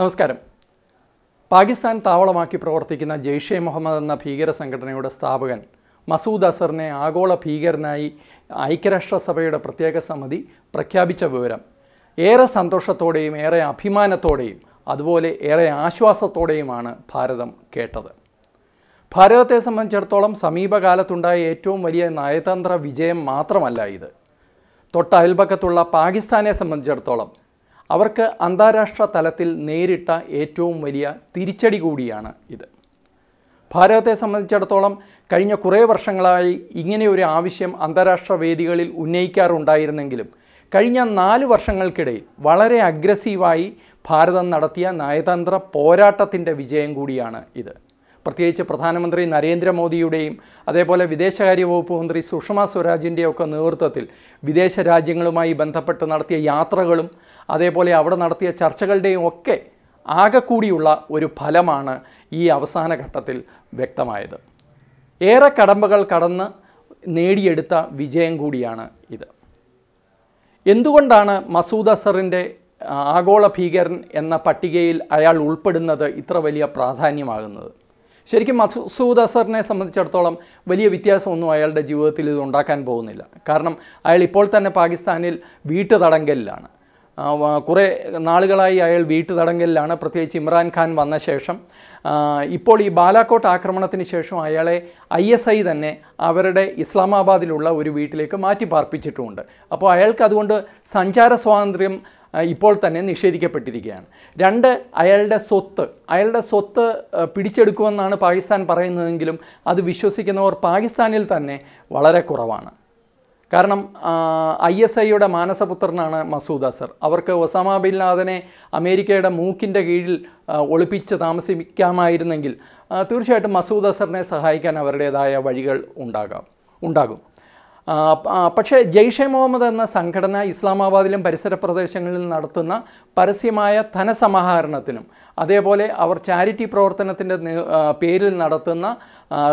നമസ്കാരം പാകിസ്ഥാൻ താവളമാക്കി പ്രവർത്തിക്കുന്ന ജെയ്ഷെ മുഹമ്മദ് എന്ന ഭീകര സംഘടനയുടെ സ്ഥാപകൻ മസൂദ് അസറിനെ ആഗോള ഭീകരനായി ഐക്യരാഷ്ട്രസഭയുടെ പ്രത്യേക സമിതി പ്രഖ്യാപിച്ച വിവരം ഏറെ സന്തോഷത്തോടെയും ഏറെ അഭിമാനത്തോടെയും അതുപോലെ ഏറെ ആശ്വാസത്തോടെയുമാണ് ഭാരതം കേട്ടത് ഭാരതത്തെ സംബന്ധിച്ചിടത്തോളം സമീപകാലത്തുണ്ടായ ഏറ്റവും വലിയ നയതന്ത്ര വിജയം മാത്രമല്ല ഇത് തൊട്ടയൽപക്കത്തുള്ള പാകിസ്ഥാനെ സംബന്ധിച്ചിടത്തോളം അവർക്ക് അന്താരാഷ്ട്ര തലത്തിൽ നേരിട്ട ഏറ്റവും വലിയ തിരിച്ചടി കൂടിയാണ് ഇത് ഭാരതത്തെ സംബന്ധിച്ചിടത്തോളം കഴിഞ്ഞ കുറേ വർഷങ്ങളായി ഇങ്ങനെ ഒരു ആവശ്യം അന്താരാഷ്ട്ര വേദികളിൽ ഉന്നയിക്കാറുണ്ടായിരുന്നെങ്കിലും കഴിഞ്ഞ നാല് വർഷങ്ങൾക്കിടയിൽ വളരെ അഗ്രസീവായി ഭാരതം നടത്തിയ നയതന്ത്ര പോരാട്ടത്തിൻ്റെ വിജയം കൂടിയാണ് ഇത് പ്രത്യേകിച്ച് പ്രധാനമന്ത്രി നരേന്ദ്രമോദിയുടെയും അതേപോലെ വിദേശകാര്യ വകുപ്പ് മന്ത്രി സുഷമ സ്വരാജിൻ്റെയൊക്കെ നേതൃത്വത്തിൽ വിദേശ രാജ്യങ്ങളുമായി ബന്ധപ്പെട്ട് നടത്തിയ യാത്രകളും അതേപോലെ അവിടെ നടത്തിയ ചർച്ചകളുടെയും ഒക്കെ ആകെക്കൂടിയുള്ള ഒരു ഫലമാണ് ഈ അവസാന ഘട്ടത്തിൽ വ്യക്തമായത് ഏറെ കടമ്പകൾ കടന്ന് നേടിയെടുത്ത വിജയം കൂടിയാണ് ഇത് എന്തുകൊണ്ടാണ് മസൂദ് അസറിൻ്റെ ആഗോള ഭീകരൻ എന്ന പട്ടികയിൽ അയാൾ ഉൾപ്പെടുന്നത് ഇത്ര വലിയ പ്രാധാന്യമാകുന്നത് ശരിക്കും മസൂദ് അസറിനെ സംബന്ധിച്ചിടത്തോളം വലിയ വ്യത്യാസമൊന്നും അയാളുടെ ജീവിതത്തിൽ ഇത് ഉണ്ടാക്കാൻ പോകുന്നില്ല കാരണം അയാൾ ഇപ്പോൾ തന്നെ പാകിസ്ഥാനിൽ വീട്ടു തടങ്കലിലാണ് കുറേ നാളുകളായി അയാൾ വീട്ടു തടങ്കലിലാണ് പ്രത്യേകിച്ച് ഇമ്രാൻഖാൻ വന്ന ശേഷം ഇപ്പോൾ ഈ ബാലാക്കോട്ട് ആക്രമണത്തിന് ശേഷം അയാളെ ഐ എസ് ഐ തന്നെ അവരുടെ ഇസ്ലാമാബാദിലുള്ള ഒരു വീട്ടിലേക്ക് മാറ്റി പാർപ്പിച്ചിട്ടുമുണ്ട് അപ്പോൾ അയാൾക്ക് അതുകൊണ്ട് സഞ്ചാര സ്വാതന്ത്ര്യം ഇപ്പോൾ തന്നെ നിഷേധിക്കപ്പെട്ടിരിക്കുകയാണ് രണ്ട് അയാളുടെ സ്വത്ത് അയാളുടെ സ്വത്ത് പിടിച്ചെടുക്കുമെന്നാണ് പാകിസ്ഥാൻ പറയുന്നതെങ്കിലും അത് വിശ്വസിക്കുന്നവർ പാകിസ്ഥാനിൽ തന്നെ വളരെ കുറവാണ് കാരണം ഐ എസ് ഐയുടെ മാനസപുത്രനാണ് മസൂദ് അസർ അവർക്ക് ഒസാമ ബിൻ ലാദനെ അമേരിക്കയുടെ മൂക്കിൻ്റെ കീഴിൽ ഒളിപ്പിച്ച് താമസിക്കാമായിരുന്നെങ്കിൽ തീർച്ചയായിട്ടും മസൂദ് അസറിനെ സഹായിക്കാൻ അവരുടേതായ വഴികൾ ഉണ്ടാകാം ഉണ്ടാകും പക്ഷേ ജെയ്ഷെ മുഹമ്മദ് എന്ന സംഘടന ഇസ്ലാമാബാദിലും പരിസര പ്രദേശങ്ങളിലും നടത്തുന്ന പരസ്യമായ ധനസമാഹരണത്തിനും അതേപോലെ അവർ ചാരിറ്റി പ്രവർത്തനത്തിൻ്റെ പേരിൽ നടത്തുന്ന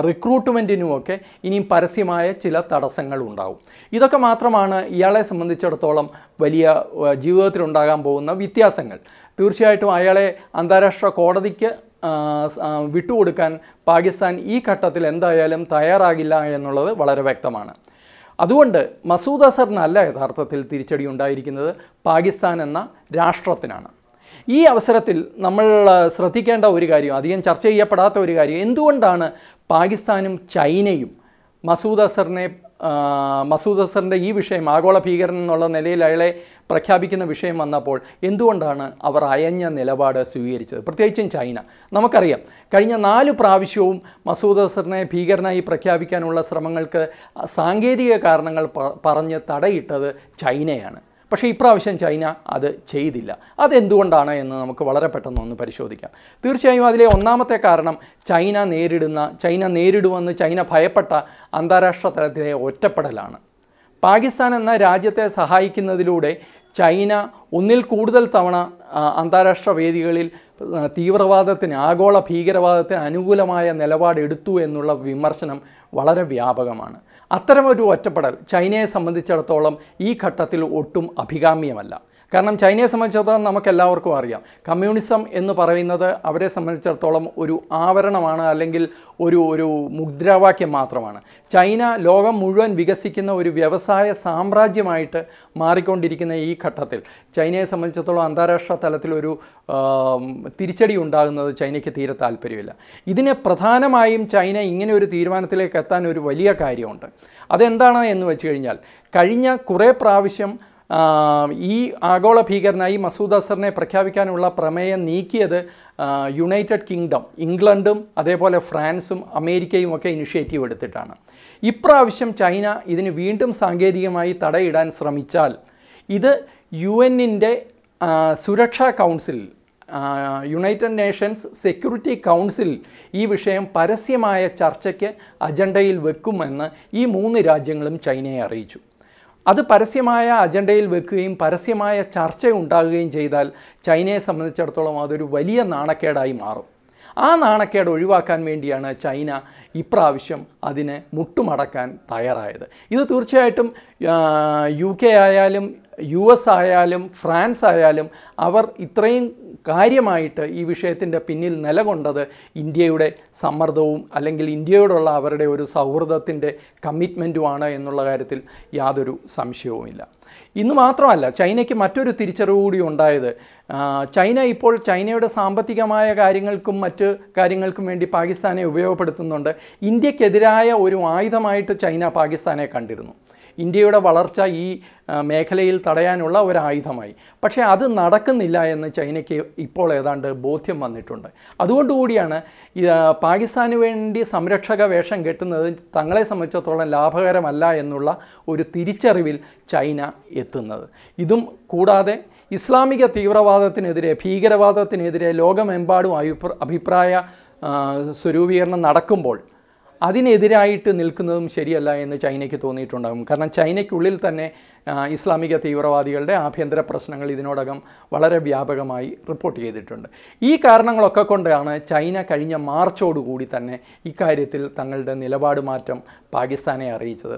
റിക്രൂട്ട്മെൻറ്റിനുമൊക്കെ ഇനിയും പരസ്യമായ ചില തടസ്സങ്ങൾ ഉണ്ടാകും ഇതൊക്കെ മാത്രമാണ് ഇയാളെ സംബന്ധിച്ചിടത്തോളം വലിയ ജീവിതത്തിലുണ്ടാകാൻ പോകുന്ന വ്യത്യാസങ്ങൾ തീർച്ചയായിട്ടും അയാളെ അന്താരാഷ്ട്ര കോടതിക്ക് വിട്ടുകൊടുക്കാൻ പാകിസ്ഥാൻ ഈ ഘട്ടത്തിൽ എന്തായാലും തയ്യാറാകില്ല എന്നുള്ളത് വളരെ വ്യക്തമാണ് അതുകൊണ്ട് മസൂദ് അസറിനല്ല യഥാർത്ഥത്തിൽ തിരിച്ചടി ഉണ്ടായിരിക്കുന്നത് പാകിസ്ഥാൻ എന്ന രാഷ്ട്രത്തിനാണ് ഈ അവസരത്തിൽ നമ്മൾ ശ്രദ്ധിക്കേണ്ട ഒരു കാര്യം അധികം ചർച്ച ചെയ്യപ്പെടാത്ത ഒരു കാര്യം എന്തുകൊണ്ടാണ് പാകിസ്ഥാനും ചൈനയും മസൂദ് അസറിനെ മസൂദ് അസറിൻ്റെ ഈ വിഷയം ആഗോള ഭീകരൻ എന്നുള്ള നിലയിൽ അയാളെ പ്രഖ്യാപിക്കുന്ന വിഷയം വന്നപ്പോൾ എന്തുകൊണ്ടാണ് അവർ അയഞ്ഞ നിലപാട് സ്വീകരിച്ചത് പ്രത്യേകിച്ചും ചൈന നമുക്കറിയാം കഴിഞ്ഞ നാല് പ്രാവശ്യവും മസൂദ് അസറിനെ ഭീകരനായി പ്രഖ്യാപിക്കാനുള്ള ശ്രമങ്ങൾക്ക് സാങ്കേതിക കാരണങ്ങൾ പറഞ്ഞ് തടയിട്ടത് ചൈനയാണ് പക്ഷേ ഇപ്രാവശ്യം ചൈന അത് ചെയ്തില്ല അതെന്തുകൊണ്ടാണ് എന്ന് നമുക്ക് വളരെ പെട്ടെന്ന് ഒന്ന് പരിശോധിക്കാം തീർച്ചയായും അതിലെ ഒന്നാമത്തെ കാരണം ചൈന നേരിടുന്ന ചൈന നേരിടുമെന്ന് ചൈന ഭയപ്പെട്ട അന്താരാഷ്ട്ര തലത്തിലെ ഒറ്റപ്പെടലാണ് പാകിസ്ഥാൻ എന്ന രാജ്യത്തെ സഹായിക്കുന്നതിലൂടെ ചൈന ഒന്നിൽ കൂടുതൽ തവണ അന്താരാഷ്ട്ര വേദികളിൽ തീവ്രവാദത്തിന് ആഗോള ഭീകരവാദത്തിന് അനുകൂലമായ നിലപാടെടുത്തു എന്നുള്ള വിമർശനം വളരെ വ്യാപകമാണ് അത്തരമൊരു ഒറ്റപ്പെടൽ ചൈനയെ സംബന്ധിച്ചിടത്തോളം ഈ ഘട്ടത്തിൽ ഒട്ടും അഭികാമ്യമല്ല കാരണം ചൈനയെ സംബന്ധിച്ചിടത്തോളം നമുക്കെല്ലാവർക്കും അറിയാം കമ്മ്യൂണിസം എന്ന് പറയുന്നത് അവരെ സംബന്ധിച്ചിടത്തോളം ഒരു ആവരണമാണ് അല്ലെങ്കിൽ ഒരു ഒരു മുദ്രാവാക്യം മാത്രമാണ് ചൈന ലോകം മുഴുവൻ വികസിക്കുന്ന ഒരു വ്യവസായ സാമ്രാജ്യമായിട്ട് മാറിക്കൊണ്ടിരിക്കുന്ന ഈ ഘട്ടത്തിൽ ചൈനയെ സംബന്ധിച്ചിടത്തോളം അന്താരാഷ്ട്ര തലത്തിലൊരു തിരിച്ചടി ഉണ്ടാകുന്നത് ചൈനയ്ക്ക് തീരെ താല്പര്യമില്ല ഇതിനെ പ്രധാനമായും ചൈന ഇങ്ങനെ ഒരു തീരുമാനത്തിലേക്ക് എത്താൻ ഒരു വലിയ കാര്യമുണ്ട് അതെന്താണ് എന്ന് വെച്ച് കഴിഞ്ഞാൽ കഴിഞ്ഞ കുറേ പ്രാവശ്യം ഈ ആഗോള ഭീകരനായി മസൂദ് അസറിനെ പ്രഖ്യാപിക്കാനുള്ള പ്രമേയം നീക്കിയത് യുണൈറ്റഡ് കിങ്ഡം ഇംഗ്ലണ്ടും അതേപോലെ ഫ്രാൻസും അമേരിക്കയും ഒക്കെ ഇനിഷ്യേറ്റീവ് എടുത്തിട്ടാണ് ഇപ്രാവശ്യം ചൈന ഇതിന് വീണ്ടും സാങ്കേതികമായി തടയിടാൻ ശ്രമിച്ചാൽ ഇത് യു എന്നിൻ്റെ സുരക്ഷാ council United Nations security council ഈ വിഷയം പരസ്യമായ ചർച്ചയ്ക്ക് അജണ്ടയിൽ വെക്കുമെന്ന് ഈ മൂന്ന് രാജ്യങ്ങളും ചൈനയെ അറിയിച്ചു അത് പരസ്യമായ അജണ്ടയിൽ വെക്കുകയും പരസ്യമായ ചർച്ച ഉണ്ടാകുകയും ചെയ്താൽ ചൈനയെ സംബന്ധിച്ചിടത്തോളം അതൊരു വലിയ നാണക്കേടായി മാറും ആ നാണക്കേട് ഒഴിവാക്കാൻ വേണ്ടിയാണ് ചൈന ഇപ്രാവശ്യം അതിനെ മുട്ടുമടക്കാൻ തയ്യാറായത് ഇത് തീർച്ചയായിട്ടും യു കെ ആയാലും യു എസ് ആയാലും ഫ്രാൻസ് ആയാലും അവർ ഇത്രയും കാര്യമായിട്ട് ഈ വിഷയത്തിൻ്റെ പിന്നിൽ നിലകൊണ്ടത് ഇന്ത്യയുടെ സമ്മർദ്ദവും അല്ലെങ്കിൽ ഇന്ത്യയോടുള്ള അവരുടെ ഒരു സൗഹൃദത്തിൻ്റെ കമ്മിറ്റ്മെൻറ്റുമാണ് എന്നുള്ള കാര്യത്തിൽ യാതൊരു സംശയവുമില്ല ഇന്ന് മാത്രമല്ല ചൈനയ്ക്ക് മറ്റൊരു തിരിച്ചറിവ് കൂടി ഉണ്ടായത് ചൈന ഇപ്പോൾ ചൈനയുടെ സാമ്പത്തികമായ കാര്യങ്ങൾക്കും മറ്റ് കാര്യങ്ങൾക്കും വേണ്ടി പാകിസ്ഥാനെ ഉപയോഗപ്പെടുത്തുന്നുണ്ട് ഇന്ത്യക്കെതിരായ ഒരു ആയുധമായിട്ട് ചൈന പാകിസ്ഥാനെ കണ്ടിരുന്നു ഇന്ത്യയുടെ വളർച്ച ഈ മേഖലയിൽ തടയാനുള്ള ഒരു ആയുധമായി പക്ഷേ അത് നടക്കുന്നില്ല എന്ന് ചൈനയ്ക്ക് ഇപ്പോൾ ഏതാണ്ട് ബോധ്യം വന്നിട്ടുണ്ട് അതുകൊണ്ടുകൂടിയാണ് പാകിസ്ഥാന് വേണ്ടി സംരക്ഷക വേഷം കെട്ടുന്നത് തങ്ങളെ സംബന്ധിച്ചിടത്തോളം ലാഭകരമല്ല എന്നുള്ള ഒരു തിരിച്ചറിവിൽ ചൈന എത്തുന്നത് ഇതും കൂടാതെ ഇസ്ലാമിക തീവ്രവാദത്തിനെതിരെ ഭീകരവാദത്തിനെതിരെ ലോകമെമ്പാടും അഭിപ്രായ സ്വരൂപീകരണം നടക്കുമ്പോൾ അതിനെതിരായിട്ട് നിൽക്കുന്നതും ശരിയല്ല എന്ന് ചൈനയ്ക്ക് തോന്നിയിട്ടുണ്ടാകും കാരണം ചൈനയ്ക്കുള്ളിൽ തന്നെ ഇസ്ലാമിക തീവ്രവാദികളുടെ ആഭ്യന്തര പ്രശ്നങ്ങൾ ഇതിനോടകം വളരെ വ്യാപകമായി റിപ്പോർട്ട് ചെയ്തിട്ടുണ്ട് ഈ കാരണങ്ങളൊക്കെ കൊണ്ടാണ് ചൈന കഴിഞ്ഞ മാർച്ചോടുകൂടി തന്നെ ഇക്കാര്യത്തിൽ തങ്ങളുടെ നിലപാട് മാറ്റം പാകിസ്ഥാനെ അറിയിച്ചത്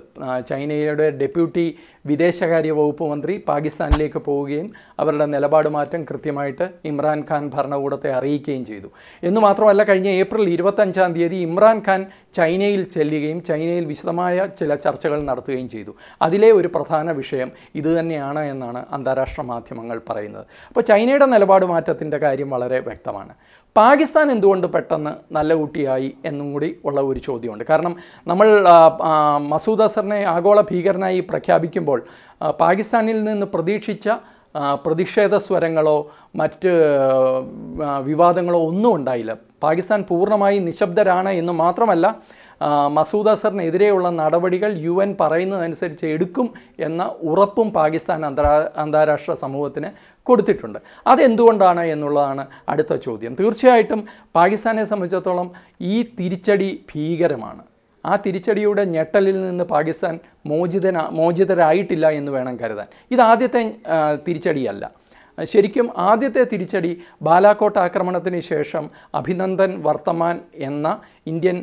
ചൈനയുടെ ഡെപ്യൂട്ടി വിദേശകാര്യ വകുപ്പ് മന്ത്രി പാകിസ്ഥാനിലേക്ക് പോവുകയും അവരുടെ നിലപാട് മാറ്റം കൃത്യമായിട്ട് ഇമ്രാൻഖാൻ ഭരണകൂടത്തെ അറിയിക്കുകയും ചെയ്തു എന്ന് മാത്രമല്ല കഴിഞ്ഞ ഏപ്രിൽ ഇരുപത്തഞ്ചാം തീയതി ഇമ്രാൻഖാൻ ചൈനയിൽ ചെല്ലുകയും ചൈനയിൽ വിശദമായ ചില ചർച്ചകൾ നടത്തുകയും ചെയ്തു അതിലെ ഒരു പ്രധാന വിഷയം ഇതുതന്നെയാണ് എന്നാണ് അന്താരാഷ്ട്ര മാധ്യമങ്ങൾ പറയുന്നത് അപ്പോൾ ചൈനയുടെ നിലപാട് മാറ്റത്തിൻ്റെ കാര്യം വളരെ വ്യക്തമാണ് പാകിസ്ഥാൻ എന്തുകൊണ്ട് പെട്ടെന്ന് നല്ല കുട്ടിയായി എന്നും കൂടി ഉള്ള ഒരു ചോദ്യമുണ്ട് കാരണം നമ്മൾ മസൂദ് അസറിനെ ആഗോള ഭീകരനായി പ്രഖ്യാപിക്കുമ്പോൾ പാകിസ്ഥാനിൽ നിന്ന് പ്രതീക്ഷിച്ച പ്രതിഷേധ സ്വരങ്ങളോ മറ്റ് വിവാദങ്ങളോ ഒന്നും ഉണ്ടായില്ല പാകിസ്ഥാൻ പൂർണ്ണമായി നിശബ്ദരാണ് എന്ന് മാത്രമല്ല മസൂദ് അസറിനെതിരെയുള്ള നടപടികൾ യു എൻ പറയുന്നതനുസരിച്ച് എടുക്കും എന്ന ഉറപ്പും പാകിസ്ഥാൻ അന്താരാ അന്താരാഷ്ട്ര സമൂഹത്തിന് കൊടുത്തിട്ടുണ്ട് അതെന്തുകൊണ്ടാണ് എന്നുള്ളതാണ് അടുത്ത ചോദ്യം തീർച്ചയായിട്ടും പാകിസ്ഥാനെ സംബന്ധിച്ചിടത്തോളം ഈ തിരിച്ചടി ഭീകരമാണ് ആ തിരിച്ചടിയുടെ ഞെട്ടലിൽ നിന്ന് പാകിസ്ഥാൻ മോചിതന മോചിതരായിട്ടില്ല എന്ന് വേണം കരുതാൻ ഇതാദ്യത്തെ തിരിച്ചടിയല്ല ശരിക്കും ആദ്യത്തെ തിരിച്ചടി ബാലാക്കോട്ട് ആക്രമണത്തിന് ശേഷം അഭിനന്ദൻ വർത്തമാൻ എന്ന ഇന്ത്യൻ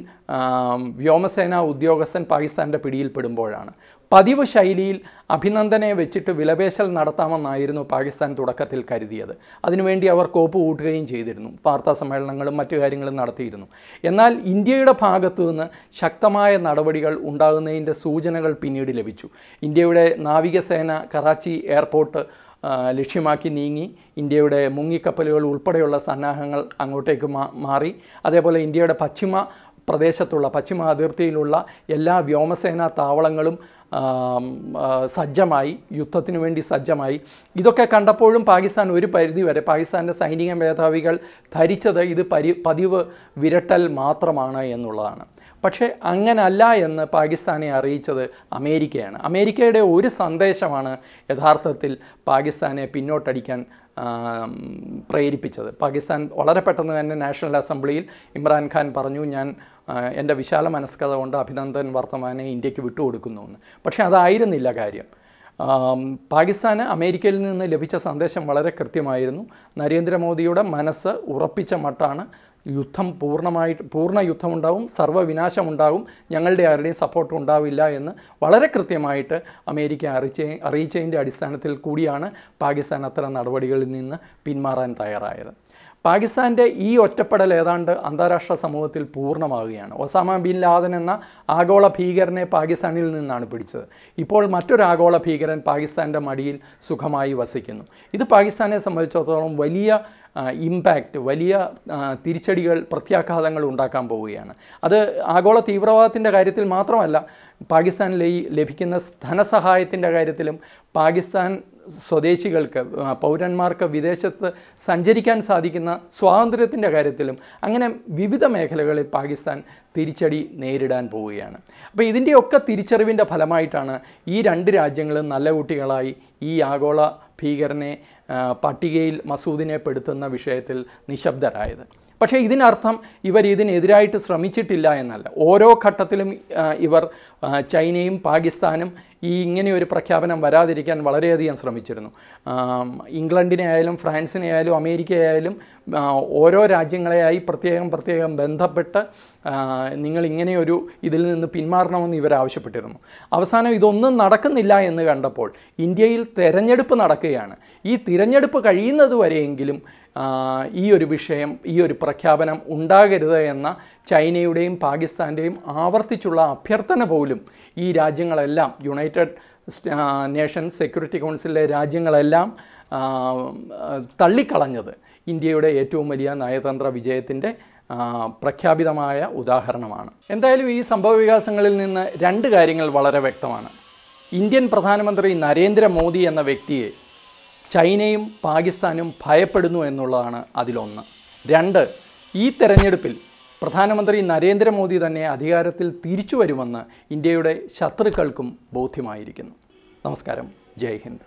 വ്യോമസേനാ ഉദ്യോഗസ്ഥൻ പാകിസ്ഥാൻ്റെ പിടിയിൽപ്പെടുമ്പോഴാണ് പതിവ് ശൈലിയിൽ അഭിനന്ദനെ വെച്ചിട്ട് വിലപേശൽ നടത്താമെന്നായിരുന്നു പാകിസ്ഥാൻ തുടക്കത്തിൽ കരുതിയത് അതിനുവേണ്ടി അവർ കോപ്പ് കൂട്ടുകയും ചെയ്തിരുന്നു വാർത്താ സമ്മേളനങ്ങളും മറ്റു കാര്യങ്ങളും നടത്തിയിരുന്നു എന്നാൽ ഇന്ത്യയുടെ ഭാഗത്തു നിന്ന് ശക്തമായ നടപടികൾ ഉണ്ടാകുന്നതിൻ്റെ സൂചനകൾ പിന്നീട് ലഭിച്ചു ഇന്ത്യയുടെ നാവികസേന കറാച്ചി എയർപോർട്ട് ലക്ഷ്യമാക്കി നീങ്ങി ഇന്ത്യയുടെ മുങ്ങിക്കപ്പലുകൾ ഉൾപ്പെടെയുള്ള സന്നാഹങ്ങൾ അങ്ങോട്ടേക്ക് മാറി അതേപോലെ ഇന്ത്യയുടെ പശ്ചിമ പ്രദേശത്തുള്ള പശ്ചിമ അതിർത്തിയിലുള്ള എല്ലാ വ്യോമസേനാ താവളങ്ങളും സജ്ജമായി യുദ്ധത്തിനു വേണ്ടി സജ്ജമായി ഇതൊക്കെ കണ്ടപ്പോഴും പാകിസ്ഥാൻ ഒരു പരിധി വരെ പാകിസ്ഥാൻ്റെ സൈനിക മേധാവികൾ ധരിച്ചത് ഇത് പരി പതിവ് വിരട്ടൽ മാത്രമാണ് എന്നുള്ളതാണ് പക്ഷേ അങ്ങനല്ല എന്ന് പാകിസ്ഥാനെ അറിയിച്ചത് അമേരിക്കയാണ് അമേരിക്കയുടെ ഒരു സന്ദേശമാണ് യഥാർത്ഥത്തിൽ പാകിസ്ഥാനെ പിന്നോട്ടടിക്കാൻ പ്രേരിപ്പിച്ചത് പാകിസ്ഥാൻ വളരെ പെട്ടെന്ന് തന്നെ നാഷണൽ അസംബ്ലിയിൽ ഇമ്രാൻഖാൻ പറഞ്ഞു ഞാൻ എൻ്റെ വിശാല മനസ്കത കൊണ്ട് അഭിനന്ദൻ വർത്തമാനെ ഇന്ത്യക്ക് വിട്ടുകൊടുക്കുന്നു എന്ന് പക്ഷേ അതായിരുന്നില്ല കാര്യം പാകിസ്ഥാന് അമേരിക്കയിൽ നിന്ന് ലഭിച്ച സന്ദേശം വളരെ കൃത്യമായിരുന്നു നരേന്ദ്രമോദിയുടെ മനസ്സ് ഉറപ്പിച്ച മട്ടാണ് യുദ്ധം പൂർണ്ണമായിട്ട് പൂർണ്ണ യുദ്ധമുണ്ടാവും സർവ്വവിനാശമുണ്ടാവും ഞങ്ങളുടെ ആരുടെയും സപ്പോർട്ട് ഉണ്ടാവില്ല എന്ന് വളരെ കൃത്യമായിട്ട് അമേരിക്ക അറിയിച്ച അറിയിച്ചതിൻ്റെ അടിസ്ഥാനത്തിൽ കൂടിയാണ് പാകിസ്ഥാൻ അത്തരം നടപടികളിൽ നിന്ന് പിന്മാറാൻ തയ്യാറായത് പാകിസ്ഥാൻ്റെ ഈ ഒറ്റപ്പെടൽ ഏതാണ്ട് അന്താരാഷ്ട്ര സമൂഹത്തിൽ പൂർണ്ണമാവുകയാണ് ഒസാമ ബിൻ ലാദൻ എന്ന ആഗോള ഭീകരനെ പാകിസ്ഥാനിൽ നിന്നാണ് പിടിച്ചത് ഇപ്പോൾ മറ്റൊരു ആഗോള ഭീകരൻ പാകിസ്ഥാൻ്റെ മടിയിൽ സുഖമായി വസിക്കുന്നു ഇത് പാകിസ്ഥാനെ സംബന്ധിച്ചിടത്തോളം വലിയ ഇമ്പാക്റ്റ് വലിയ തിരിച്ചടികൾ പ്രത്യാഘാതങ്ങൾ ഉണ്ടാക്കാൻ പോവുകയാണ് അത് ആഗോള തീവ്രവാദത്തിൻ്റെ കാര്യത്തിൽ മാത്രമല്ല പാകിസ്ഥാനിലെ ഈ ലഭിക്കുന്ന ധനസഹായത്തിൻ്റെ കാര്യത്തിലും പാകിസ്ഥാൻ സ്വദേശികൾക്ക് പൗരന്മാർക്ക് വിദേശത്ത് സഞ്ചരിക്കാൻ സാധിക്കുന്ന സ്വാതന്ത്ര്യത്തിൻ്റെ കാര്യത്തിലും അങ്ങനെ വിവിധ മേഖലകളിൽ പാകിസ്ഥാൻ തിരിച്ചടി നേരിടാൻ പോവുകയാണ് അപ്പോൾ ഇതിൻ്റെയൊക്കെ തിരിച്ചറിവിൻ്റെ ഫലമായിട്ടാണ് ഈ രണ്ട് രാജ്യങ്ങളും നല്ല കുട്ടികളായി ഈ ആഗോള ഭീകരനെ പട്ടികയിൽ മസൂദിനെ പെടുത്തുന്ന വിഷയത്തിൽ നിശബ്ദരായത് പക്ഷേ ഇതിനർത്ഥം ഇവർ ഇതിനെതിരായിട്ട് ശ്രമിച്ചിട്ടില്ല എന്നല്ല ഓരോ ഘട്ടത്തിലും ഇവർ ചൈനയും പാകിസ്ഥാനും ഈ ഇങ്ങനെ ഒരു പ്രഖ്യാപനം വരാതിരിക്കാൻ വളരെയധികം ശ്രമിച്ചിരുന്നു ഇംഗ്ലണ്ടിനെ ആയാലും ഫ്രാൻസിനെ ആയാലും അമേരിക്കയായാലും ഓരോ രാജ്യങ്ങളെയായി പ്രത്യേകം പ്രത്യേകം ബന്ധപ്പെട്ട് നിങ്ങൾ ഇങ്ങനെയൊരു ഇതിൽ നിന്ന് പിന്മാറണമെന്ന് ഇവർ ആവശ്യപ്പെട്ടിരുന്നു അവസാനം ഇതൊന്നും നടക്കുന്നില്ല എന്ന് കണ്ടപ്പോൾ ഇന്ത്യയിൽ തെരഞ്ഞെടുപ്പ് നടക്കുകയാണ് ഈ തിരഞ്ഞെടുപ്പ് കഴിയുന്നതുവരെയെങ്കിലും ഈ ഒരു വിഷയം ഈ ഒരു പ്രഖ്യാപനം ഉണ്ടാകരുത് എന്ന ചൈനയുടെയും പാകിസ്ഥാൻ്റെയും ആവർത്തിച്ചുള്ള അഭ്യർത്ഥന പോലും ഈ രാജ്യങ്ങളെല്ലാം യുണൈറ്റഡ് നേഷൻ സെക്യൂരിറ്റി കൗൺസിലിലെ രാജ്യങ്ങളെല്ലാം തള്ളിക്കളഞ്ഞത് ഇന്ത്യയുടെ ഏറ്റവും വലിയ നയതന്ത്ര വിജയത്തിൻ്റെ പ്രഖ്യാപിതമായ ഉദാഹരണമാണ് എന്തായാലും ഈ സംഭവ നിന്ന് രണ്ട് കാര്യങ്ങൾ വളരെ വ്യക്തമാണ് ഇന്ത്യൻ പ്രധാനമന്ത്രി നരേന്ദ്രമോദി എന്ന വ്യക്തിയെ ചൈനയും പാകിസ്ഥാനും ഭയപ്പെടുന്നു എന്നുള്ളതാണ് അതിലൊന്ന് രണ്ട് ഈ തെരഞ്ഞെടുപ്പിൽ പ്രധാനമന്ത്രി നരേന്ദ്രമോദി തന്നെ അധികാരത്തിൽ തിരിച്ചു വരുമെന്ന് ഇന്ത്യയുടെ ശത്രുക്കൾക്കും ബോധ്യമായിരിക്കുന്നു നമസ്കാരം ജയ് ഹിന്ദ്